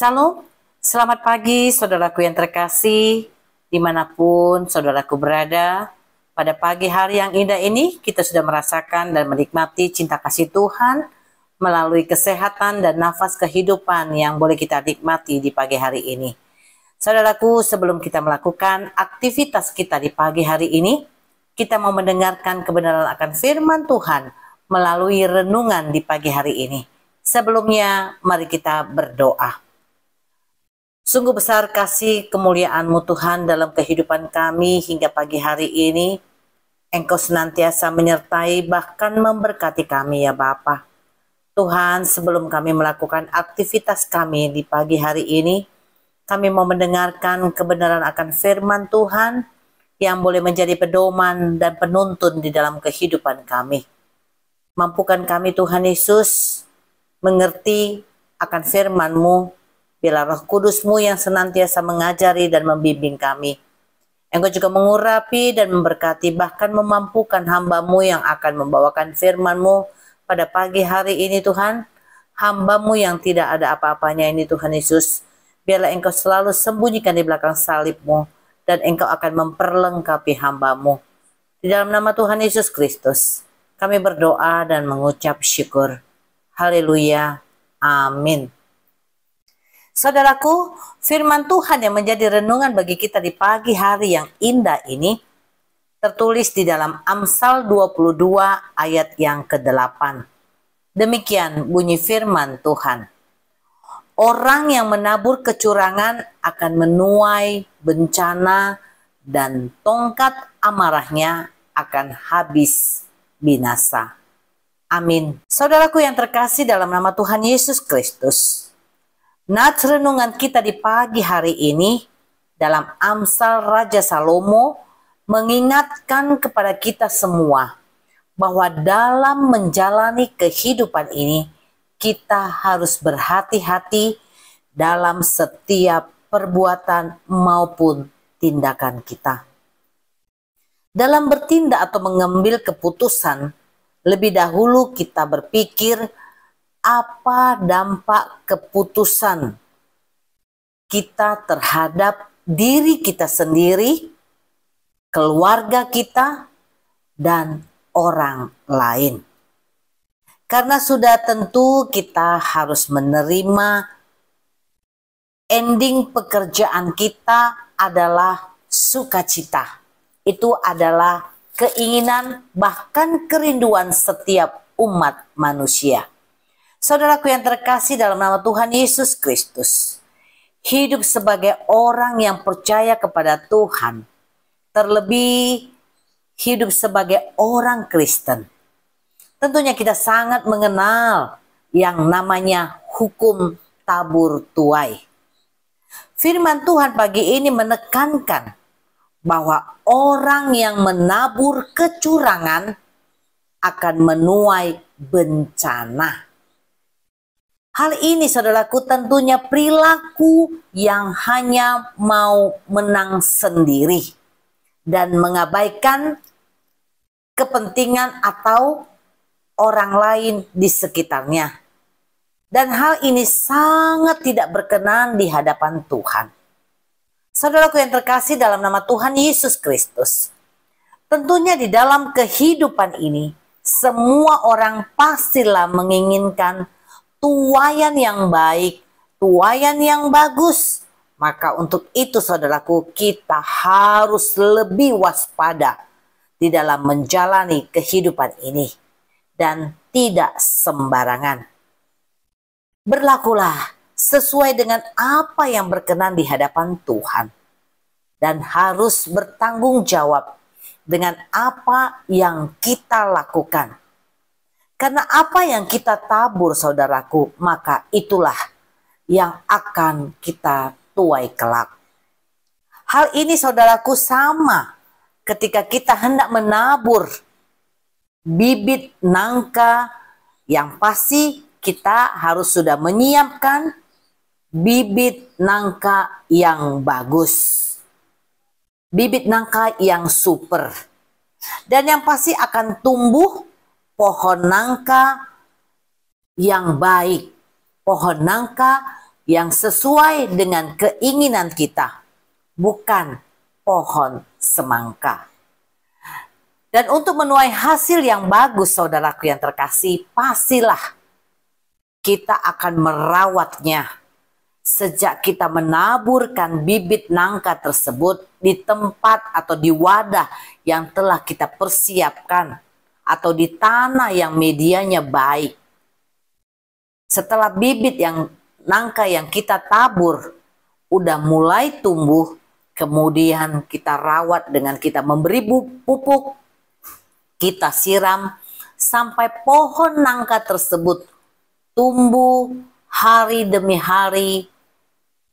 Salam, selamat pagi saudaraku yang terkasih, dimanapun saudaraku berada. Pada pagi hari yang indah ini, kita sudah merasakan dan menikmati cinta kasih Tuhan melalui kesehatan dan nafas kehidupan yang boleh kita nikmati di pagi hari ini. Saudaraku, sebelum kita melakukan aktivitas kita di pagi hari ini, kita mau mendengarkan kebenaran akan firman Tuhan melalui renungan di pagi hari ini. Sebelumnya, mari kita berdoa. Sungguh besar kasih kemuliaan-Mu Tuhan dalam kehidupan kami hingga pagi hari ini. Engkau senantiasa menyertai bahkan memberkati kami ya Bapa. Tuhan sebelum kami melakukan aktivitas kami di pagi hari ini, kami mau mendengarkan kebenaran akan firman Tuhan yang boleh menjadi pedoman dan penuntun di dalam kehidupan kami. Mampukan kami Tuhan Yesus mengerti akan firman-Mu Bila roh kudusmu yang senantiasa mengajari dan membimbing kami. Engkau juga mengurapi dan memberkati bahkan memampukan hambamu yang akan membawakan firmanmu pada pagi hari ini Tuhan. Hambamu yang tidak ada apa-apanya ini Tuhan Yesus. Biarlah engkau selalu sembunyikan di belakang salibmu dan engkau akan memperlengkapi hambamu. Di dalam nama Tuhan Yesus Kristus, kami berdoa dan mengucap syukur. Haleluya. Amin. Saudaraku, firman Tuhan yang menjadi renungan bagi kita di pagi hari yang indah ini tertulis di dalam Amsal 22 ayat yang ke-8. Demikian bunyi firman Tuhan. Orang yang menabur kecurangan akan menuai bencana dan tongkat amarahnya akan habis binasa. Amin. Saudaraku yang terkasih dalam nama Tuhan Yesus Kristus, Nah, renungan kita di pagi hari ini dalam Amsal Raja Salomo mengingatkan kepada kita semua bahwa dalam menjalani kehidupan ini kita harus berhati-hati dalam setiap perbuatan maupun tindakan kita. Dalam bertindak atau mengambil keputusan, lebih dahulu kita berpikir apa dampak keputusan kita terhadap diri kita sendiri, keluarga kita, dan orang lain. Karena sudah tentu kita harus menerima ending pekerjaan kita adalah sukacita. Itu adalah keinginan bahkan kerinduan setiap umat manusia. Saudaraku yang terkasih dalam nama Tuhan Yesus Kristus, hidup sebagai orang yang percaya kepada Tuhan, terlebih hidup sebagai orang Kristen. Tentunya kita sangat mengenal yang namanya hukum tabur tuai. Firman Tuhan pagi ini menekankan bahwa orang yang menabur kecurangan akan menuai bencana. Hal ini saudaraku tentunya perilaku yang hanya mau menang sendiri dan mengabaikan kepentingan atau orang lain di sekitarnya. Dan hal ini sangat tidak berkenan di hadapan Tuhan. Saudaraku yang terkasih dalam nama Tuhan Yesus Kristus. Tentunya di dalam kehidupan ini, semua orang pastilah menginginkan tuayan yang baik, tuayan yang bagus. Maka untuk itu saudaraku kita harus lebih waspada di dalam menjalani kehidupan ini dan tidak sembarangan. Berlakulah sesuai dengan apa yang berkenan di hadapan Tuhan dan harus bertanggung jawab dengan apa yang kita lakukan karena apa yang kita tabur saudaraku, maka itulah yang akan kita tuai kelak. Hal ini saudaraku sama ketika kita hendak menabur bibit nangka yang pasti kita harus sudah menyiapkan bibit nangka yang bagus. Bibit nangka yang super. Dan yang pasti akan tumbuh pohon nangka yang baik, pohon nangka yang sesuai dengan keinginan kita, bukan pohon semangka. Dan untuk menuai hasil yang bagus, saudaraku yang terkasih, pastilah kita akan merawatnya sejak kita menaburkan bibit nangka tersebut di tempat atau di wadah yang telah kita persiapkan atau di tanah yang medianya baik. Setelah bibit yang nangka yang kita tabur udah mulai tumbuh, kemudian kita rawat dengan kita memberi pupuk, kita siram sampai pohon nangka tersebut tumbuh hari demi hari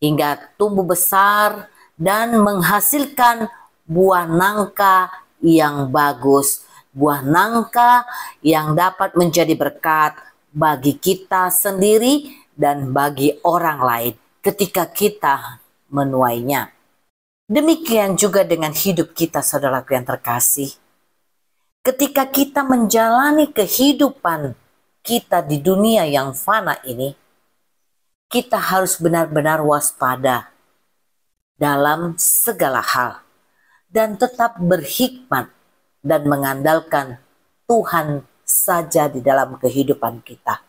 hingga tumbuh besar dan menghasilkan buah nangka yang bagus buah nangka yang dapat menjadi berkat bagi kita sendiri dan bagi orang lain ketika kita menuainya. Demikian juga dengan hidup kita saudaraku yang terkasih. Ketika kita menjalani kehidupan kita di dunia yang fana ini, kita harus benar-benar waspada dalam segala hal dan tetap berhikmat dan mengandalkan Tuhan saja di dalam kehidupan kita.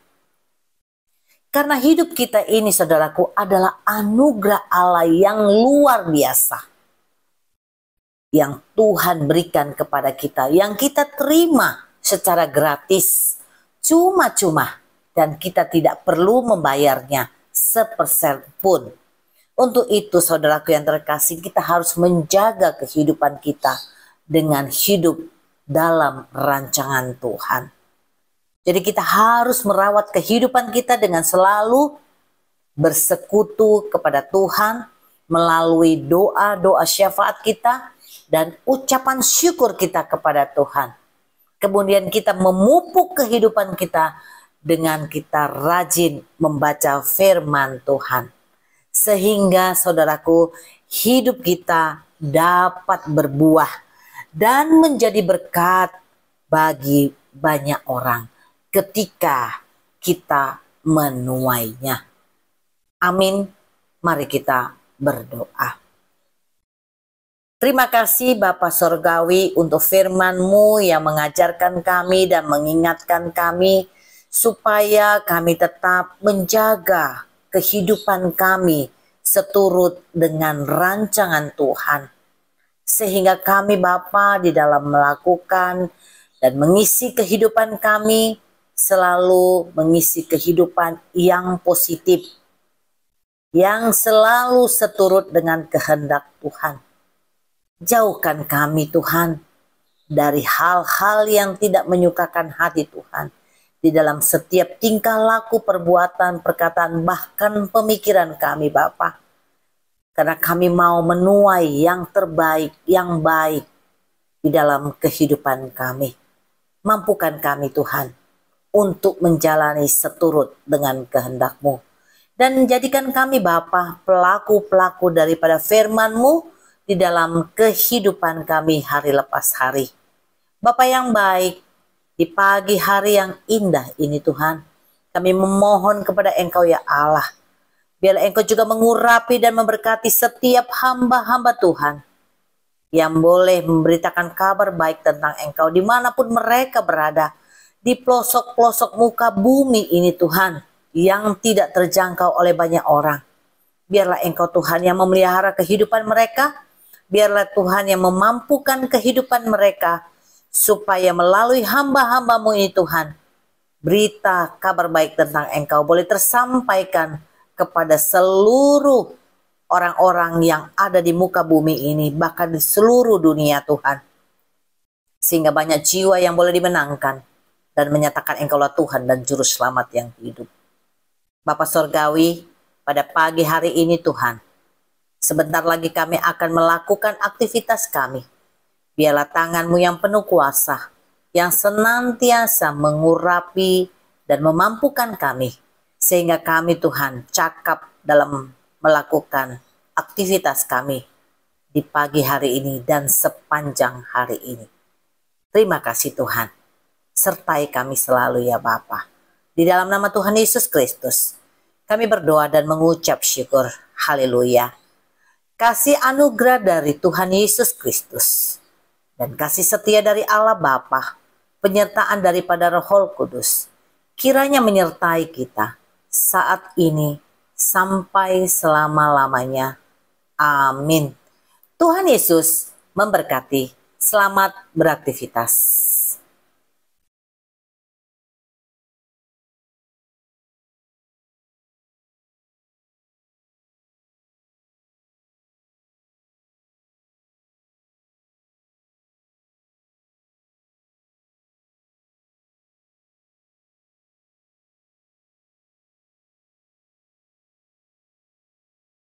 Karena hidup kita ini, saudaraku, adalah anugerah Allah yang luar biasa yang Tuhan berikan kepada kita, yang kita terima secara gratis, cuma-cuma, dan kita tidak perlu membayarnya sepersen pun. Untuk itu, saudaraku yang terkasih, kita harus menjaga kehidupan kita dengan hidup dalam rancangan Tuhan. Jadi kita harus merawat kehidupan kita dengan selalu bersekutu kepada Tuhan melalui doa-doa syafaat kita dan ucapan syukur kita kepada Tuhan. Kemudian kita memupuk kehidupan kita dengan kita rajin membaca firman Tuhan. Sehingga saudaraku, hidup kita dapat berbuah dan menjadi berkat bagi banyak orang ketika kita menuainya. Amin. Mari kita berdoa. Terima kasih Bapak Sorgawi untuk Firmanmu yang mengajarkan kami dan mengingatkan kami supaya kami tetap menjaga kehidupan kami seturut dengan rancangan Tuhan sehingga kami Bapa di dalam melakukan dan mengisi kehidupan kami selalu mengisi kehidupan yang positif yang selalu seturut dengan kehendak Tuhan. Jauhkan kami Tuhan dari hal-hal yang tidak menyukakan hati Tuhan di dalam setiap tingkah laku perbuatan, perkataan, bahkan pemikiran kami Bapak karena kami mau menuai yang terbaik, yang baik di dalam kehidupan kami. Mampukan kami Tuhan untuk menjalani seturut dengan kehendakMu Dan jadikan kami Bapa pelaku-pelaku daripada FirmanMu di dalam kehidupan kami hari lepas hari. Bapa yang baik, di pagi hari yang indah ini Tuhan, kami memohon kepada Engkau ya Allah, Biarlah engkau juga mengurapi dan memberkati setiap hamba-hamba Tuhan yang boleh memberitakan kabar baik tentang engkau dimanapun mereka berada. Di pelosok-pelosok muka bumi ini Tuhan yang tidak terjangkau oleh banyak orang. Biarlah engkau Tuhan yang memelihara kehidupan mereka. Biarlah Tuhan yang memampukan kehidupan mereka. Supaya melalui hamba-hambamu ini Tuhan. Berita kabar baik tentang engkau boleh tersampaikan kepada seluruh orang-orang yang ada di muka bumi ini, bahkan di seluruh dunia Tuhan. Sehingga banyak jiwa yang boleh dimenangkan dan menyatakan engkaulah Tuhan dan Juru Selamat yang hidup. Bapak Sorgawi, pada pagi hari ini Tuhan, sebentar lagi kami akan melakukan aktivitas kami. Biarlah tanganmu yang penuh kuasa, yang senantiasa mengurapi dan memampukan kami sehingga kami Tuhan cakap dalam melakukan aktivitas kami di pagi hari ini dan sepanjang hari ini. Terima kasih Tuhan. Sertai kami selalu ya Bapa. Di dalam nama Tuhan Yesus Kristus, kami berdoa dan mengucap syukur. Haleluya. Kasih anugerah dari Tuhan Yesus Kristus dan kasih setia dari Allah Bapa, penyertaan daripada Roh Kudus, kiranya menyertai kita saat ini sampai selama-lamanya. Amin. Tuhan Yesus memberkati. Selamat beraktivitas.